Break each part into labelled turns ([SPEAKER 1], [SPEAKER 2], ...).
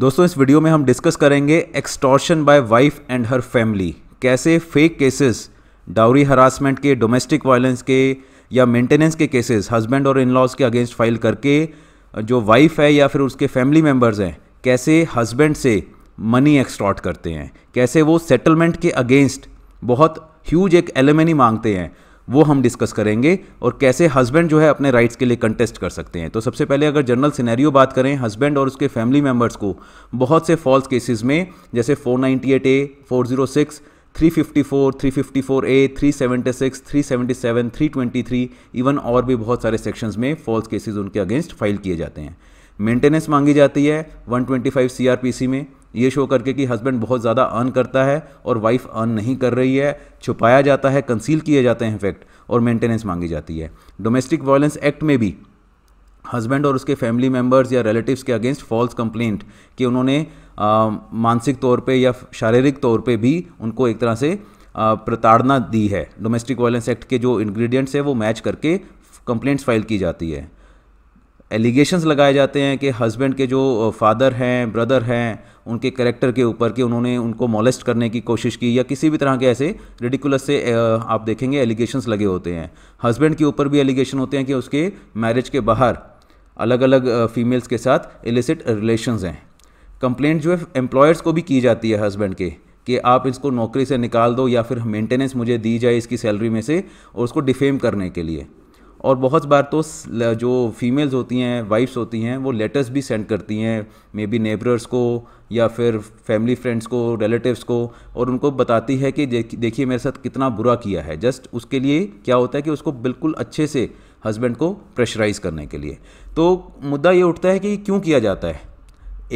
[SPEAKER 1] दोस्तों इस वीडियो में हम डिस्कस करेंगे extortion by wife and her family कैसे फेक केसेस डाउरी हरासमेंट के डोमेस्टिक वायलेंस के या मेंटेनेंस के केसेस हस्बैंड और इन लॉज के अगेंस्ट फाइल करके जो वाइफ है या फिर उसके फैमिली मेम्बर्स हैं कैसे हस्बैंड से मनी एक्सटॉर्ट करते हैं कैसे वो सेटलमेंट के अगेंस्ट बहुत ह्यूज एक एलमनी मांगते हैं वो हम डिस्कस करेंगे और कैसे हस्बैंड जो है अपने राइट्स के लिए कंटेस्ट कर सकते हैं तो सबसे पहले अगर जनरल सिनेरियो बात करें हस्बैंड और उसके फैमिली मेम्बर्स को बहुत से फॉल्स केसेस में जैसे 498 ए 406 354, 354A, 376, 377, 323 इवन और भी बहुत सारे सेक्शंस में फॉल्स केसेस उनके अगेंस्ट फाइल किए जाते हैं मेंटेनेंस मांगी जाती है 125 सीआरपीसी में ये शो करके कि हस्बैंड बहुत ज़्यादा अर्न करता है और वाइफ अर्न नहीं कर रही है छुपाया जाता है कंसील किए जाते हैं इनफैक्ट और मेंटेनेंस मांगी जाती है डोमेस्टिक वायलेंस एक्ट में भी हस्बैंड और उसके फैमिली मेम्बर्स या रिलेटिव्स के अगेंस्ट फॉल्स कंप्लेंट कि उन्होंने मानसिक तौर पे या शारीरिक तौर पे भी उनको एक तरह से प्रताड़ना दी है डोमेस्टिक वायलेंस एक्ट के जो इंग्रेडिएंट्स है वो मैच करके कंप्लेंट्स फाइल की जाती है एलिगेशंस लगाए जाते हैं कि हस्बैंड के जो फादर हैं ब्रदर हैं उनके करेक्टर के ऊपर कि उन्होंने उनको मोलेस्ट करने की कोशिश की या किसी भी तरह के ऐसे रेडिकुलस से आप देखेंगे एलिगेशंस लगे होते हैं हस्बैंड के ऊपर भी एलिगेशन होते हैं कि उसके मैरिज के बाहर अलग अलग फीमेल्स के साथ एलिसिट रिलेशंस हैं कंप्लेंट जो है एम्प्लॉयर्स को भी की जाती है हस्बैंड के कि आप इसको नौकरी से निकाल दो या फिर मेंटेनेंस मुझे दी जाए इसकी सैलरी में से और उसको डिफेम करने के लिए और बहुत बार तो जो फीमेल्स होती हैं वाइफ्स होती हैं वो लेटर्स भी सेंड करती हैं मे बी नेबरर्स को या फिर फैमिली फ्रेंड्स को रिलेटिव्स को और उनको बताती है कि देखिए मेरे साथ कितना बुरा किया है जस्ट उसके लिए क्या होता है कि उसको बिल्कुल अच्छे से हस्बैंड को प्रेशराइज करने के लिए तो मुद्दा ये उठता है कि क्यों किया जाता है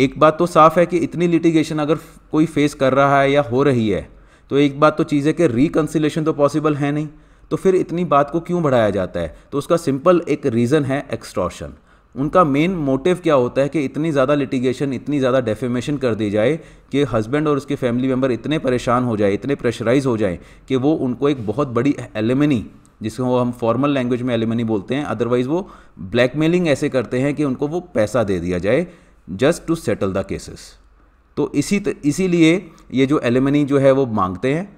[SPEAKER 1] एक बात तो साफ है कि इतनी लिटिगेशन अगर कोई फेस कर रहा है या हो रही है तो एक बात तो चीज़ है कि रिकन्सिलेशन तो पॉसिबल है नहीं तो फिर इतनी बात को क्यों बढ़ाया जाता है तो उसका सिंपल एक रीज़न है एक्सट्रॉशन उनका मेन मोटिव क्या होता है कि इतनी ज़्यादा लिटिगेशन इतनी ज़्यादा डेफेमेशन कर दी जाए कि हस्बैंड और उसके फैमिली मेम्बर इतने परेशान हो जाए इतने प्रेशराइज हो जाए कि वो उनको एक बहुत बड़ी एलिमनी जिसको हम फॉर्मल लैंग्वेज में एलिमनी बोलते हैं अदरवाइज़ वो ब्लैकमेलिंग ऐसे करते हैं कि उनको वो पैसा दे दिया जाए just to settle the cases तो इसी इसीलिए ये जो एलिमनी जो है वो मांगते हैं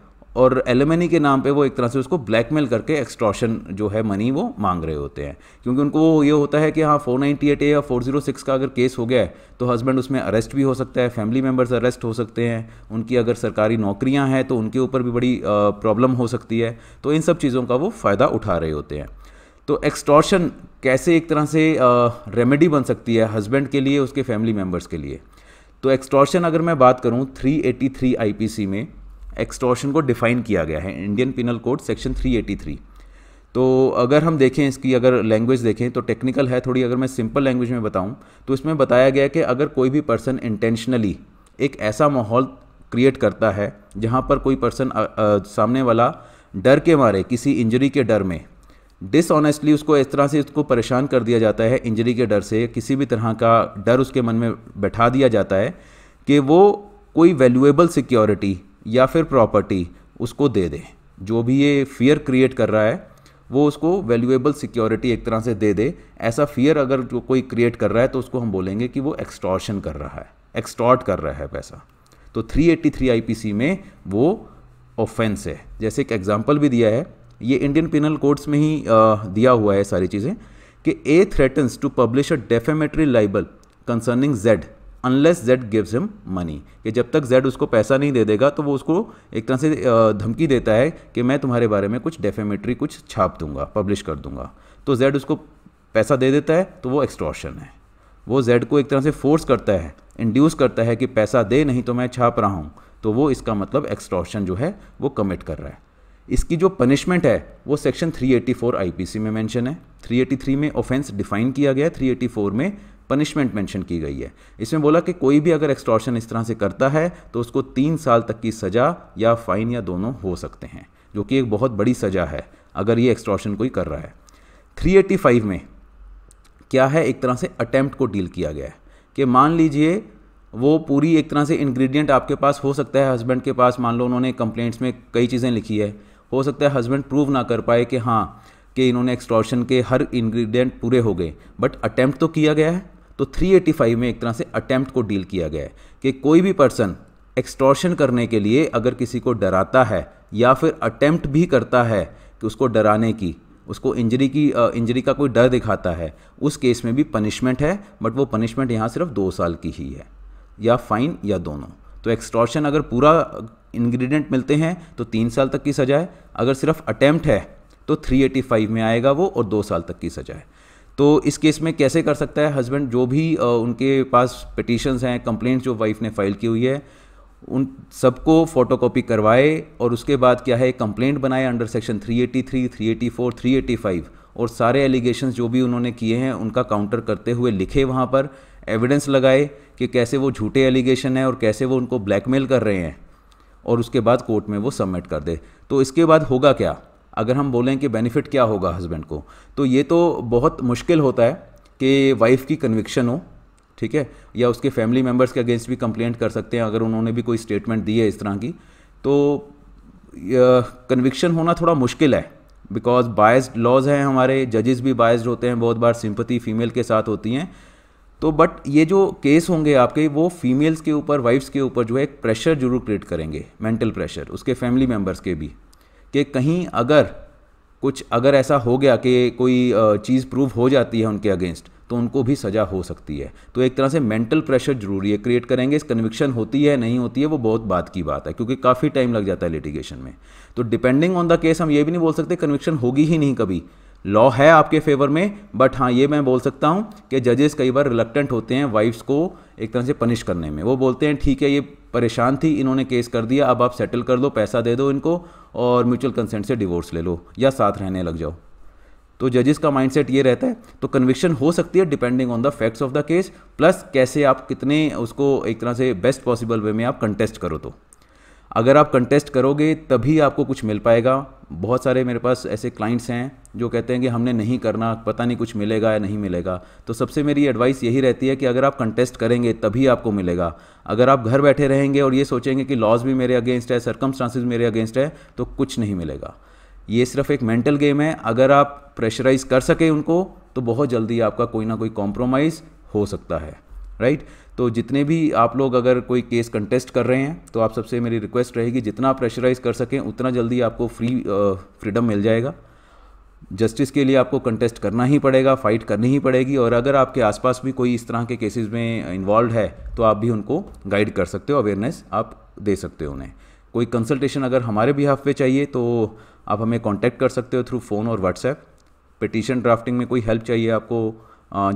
[SPEAKER 1] और एलमनी के नाम पे वो एक तरह से उसको ब्लैकमेल करके एक्सट्रॉशन जो है मनी वो मांग रहे होते हैं क्योंकि उनको वो ये होता है कि हाँ फोर नाइन्टी एट ए या फोर जीरो सिक्स का अगर केस हो गया है तो हस्बैंड उसमें अरेस्ट भी हो सकता है फैमिली मेम्बर्स अरेस्ट हो सकते हैं उनकी अगर सरकारी नौकरियाँ हैं तो उनके ऊपर भी बड़ी प्रॉब्लम हो सकती है तो इन सब चीज़ों का वो फ़ायदा उठा रहे होते हैं तो एक्सट्रॉशन कैसे एक तरह से रेमेडी बन सकती है हस्बैंड के लिए उसके फैमिली मेम्बर्स के लिए तो एक्सट्रॉशन अगर मैं बात करूँ थ्री एटी में एक्सटॉर्शन को डिफाइन किया गया है इंडियन पिनल कोड सेक्शन 383 तो अगर हम देखें इसकी अगर लैंग्वेज देखें तो टेक्निकल है थोड़ी अगर मैं सिंपल लैंग्वेज में बताऊं तो इसमें बताया गया कि अगर कोई भी पर्सन इंटेंशनली एक ऐसा माहौल क्रिएट करता है जहां पर कोई पर्सन सामने वाला डर के मारे किसी इंजरी के डर में डिसऑनेस्टली उसको इस तरह से उसको परेशान कर दिया जाता है इंजरी के डर से किसी भी तरह का डर उसके मन में बैठा दिया जाता है कि वो कोई वैल्यूएबल सिक्योरिटी या फिर प्रॉपर्टी उसको दे दे जो भी ये फियर क्रिएट कर रहा है वो उसको वैल्यूएबल सिक्योरिटी एक तरह से दे दे ऐसा फियर अगर जो कोई क्रिएट कर रहा है तो उसको हम बोलेंगे कि वो एक्सटॉर्शन कर रहा है एक्सटॉर्ट कर रहा है पैसा तो 383 एट्टी में वो ऑफेंस है जैसे एक एग्जाम्पल भी दिया है ये इंडियन पिनल कोड्स में ही आ, दिया हुआ है सारी चीज़ें कि A threatens to publish a defamatory libel concerning Z unless Z gives him money कि जब तक जेड उसको पैसा नहीं दे देगा तो वो उसको एक तरह से धमकी देता है कि मैं तुम्हारे बारे में कुछ डेफेमेटरी कुछ छाप दूंगा पब्लिश कर दूंगा तो जेड उसको पैसा दे देता है तो वो एक्सट्रॉशन है वो जेड को एक तरह से फोर्स करता है इंड्यूस करता है कि पैसा दे नहीं तो मैं छाप रहा हूँ तो वो इसका मतलब एक्सट्रॉशन जो है वो कमिट कर रहा है इसकी जो पनिशमेंट है वो सेक्शन 384 आईपीसी में मेंशन है 383 में ऑफेंस डिफाइन किया गया है 384 में पनिशमेंट मेंशन की गई है इसमें बोला कि कोई भी अगर एक्सट्रॉशन इस तरह से करता है तो उसको तीन साल तक की सज़ा या फ़ाइन या दोनों हो सकते हैं जो कि एक बहुत बड़ी सज़ा है अगर ये एक्सट्रॉशन कोई कर रहा है 385 में क्या है एक तरह से अटैम्प्ट को डील किया गया है कि मान लीजिए वो पूरी एक तरह से इंग्रेडिएंट आपके पास हो सकता है हस्बैंड के पास मान लो उन्होंने कंप्लेंट्स में कई चीज़ें लिखी है हो सकता है हस्बैंड प्रूव ना कर पाए कि हाँ कि इन्होंने एक्सट्रॉशन के हर इंग्रेडिएंट पूरे हो गए बट अटैम्प्ट तो किया गया है तो 385 में एक तरह से अटैम्प्ट को डील किया गया है कि कोई भी पर्सन एक्सटॉर्शन करने के लिए अगर किसी को डराता है या फिर अटैम्प्ट भी करता है कि उसको डराने की उसको इंजरी की इंजरी का कोई डर दिखाता है उस केस में भी पनिशमेंट है बट वो पनिशमेंट यहाँ सिर्फ दो साल की ही है या फाइन या दोनों तो एक्सट्रॉशन अगर पूरा इंग्रेडिएंट मिलते हैं तो तीन साल तक की सजा है अगर सिर्फ अटैम्प्ट है तो 385 में आएगा वो और दो साल तक की सजा है तो इस केस में कैसे कर सकता है हस्बैंड जो भी उनके पास पटिशन्स हैं कंप्लेंट्स जो वाइफ ने फाइल की हुई है उन सबको फोटोकॉपी करवाए और उसके बाद क्या है कंप्लेंट बनाए अंडर सेक्शन 383, 384, 385 और सारे एलिगेशन जो भी उन्होंने किए हैं उनका काउंटर करते हुए लिखे वहाँ पर एविडेंस लगाए कि कैसे वो झूठे एलिगेशन हैं और कैसे वो उनको ब्लैकमेल कर रहे हैं और उसके बाद कोर्ट में वो सबमिट कर दे तो इसके बाद होगा क्या अगर हम बोलें कि बेनिफिट क्या होगा हस्बैंड को तो ये तो बहुत मुश्किल होता है कि वाइफ़ की कन्विक्शन हो ठीक है या उसके फैमिली मेम्बर्स के अगेंस्ट भी कंप्लेंट कर सकते हैं अगर उन्होंने भी कोई स्टेटमेंट दी है इस तरह की तो कन्विक्शन होना थोड़ा मुश्किल है बिकॉज बायस्ड लॉज हैं हमारे जजेस भी बायस्ड होते हैं बहुत बार सिंपति फीमेल के साथ होती हैं तो बट ये जो केस होंगे आपके वो फीमेल्स के ऊपर वाइफ्स के ऊपर जो है एक प्रेशर जरूर क्रिएट करेंगे मेंटल प्रेशर उसके फैमिली मेम्बर्स के भी कि कहीं अगर कुछ अगर ऐसा हो गया कि कोई चीज़ प्रूव हो जाती है उनके अगेंस्ट तो उनको भी सज़ा हो सकती है तो एक तरह से मेंटल प्रेशर जरूरी है क्रिएट करेंगे इस कन्विक्शन होती है नहीं होती है वो बहुत बात की बात है क्योंकि काफ़ी टाइम लग जाता है लिटिगेशन में तो डिपेंडिंग ऑन द केस हम ये भी नहीं बोल सकते कन्विक्शन होगी ही नहीं कभी लॉ है आपके फेवर में बट हाँ ये मैं बोल सकता हूँ कि जजेस कई बार रिलक्टेंट होते हैं वाइफ्स को एक तरह से पनिश करने में वो बोलते हैं ठीक है ये परेशान थी इन्होंने केस कर दिया अब आप सेटल कर दो पैसा दे दो इनको और म्यूचुअल कंसेंट से डिवोर्स ले लो या साथ रहने लग जाओ तो जजेस का माइंडसेट ये रहता है तो कन्विक्शन हो सकती है depending on the facts of the case plus कैसे आप कितने उसको एक तरह से बेस्ट पॉसिबल वे में आप कंटेस्ट करो तो अगर आप कंटेस्ट करोगे तभी आपको कुछ मिल पाएगा बहुत सारे मेरे पास ऐसे क्लाइंट्स हैं जो कहते हैं कि हमने नहीं करना पता नहीं कुछ मिलेगा या नहीं मिलेगा तो सबसे मेरी एडवाइस यही रहती है कि अगर आप कंटेस्ट करेंगे तभी आपको मिलेगा अगर आप घर बैठे रहेंगे और ये सोचेंगे कि लॉज भी मेरे अगेंस्ट है सरकम मेरे अगेंस्ट है तो कुछ नहीं मिलेगा ये सिर्फ एक मेंटल गेम है अगर आप प्रेशराइज कर सकें उनको तो बहुत जल्दी आपका कोई ना कोई कॉम्प्रोमाइज़ हो सकता है राइट तो जितने भी आप लोग अगर कोई केस कंटेस्ट कर रहे हैं तो आप सबसे मेरी रिक्वेस्ट रहेगी जितना प्रेशराइज कर सकें उतना जल्दी आपको फ्री फ्रीडम मिल जाएगा जस्टिस के लिए आपको कंटेस्ट करना ही पड़ेगा फाइट करनी ही पड़ेगी और अगर आपके आसपास भी कोई इस तरह के केसेस में इन्वॉल्व है तो आप भी उनको गाइड कर सकते हो अवेयरनेस आप दे सकते हो उन्हें कोई कंसल्टेशन अगर हमारे भी हाफ पे चाहिए तो आप हमें कांटेक्ट कर सकते हो थ्रू फ़ोन और व्हाट्सएप पिटिशन ड्राफ्टिंग में कोई हेल्प चाहिए आपको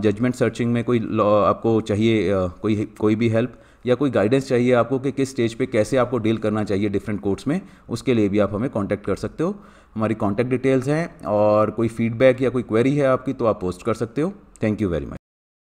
[SPEAKER 1] जजमेंट सर्चिंग में कोई आपको चाहिए कोई कोई भी हेल्प या कोई गाइडेंस चाहिए आपको कि किस स्टेज पे कैसे आपको डील करना चाहिए डिफरेंट कोर्ट्स में उसके लिए भी आप हमें कांटेक्ट कर सकते हो हमारी कांटेक्ट डिटेल्स हैं और कोई फीडबैक या कोई क्वेरी है आपकी तो आप पोस्ट कर सकते हो थैंक यू वेरी मच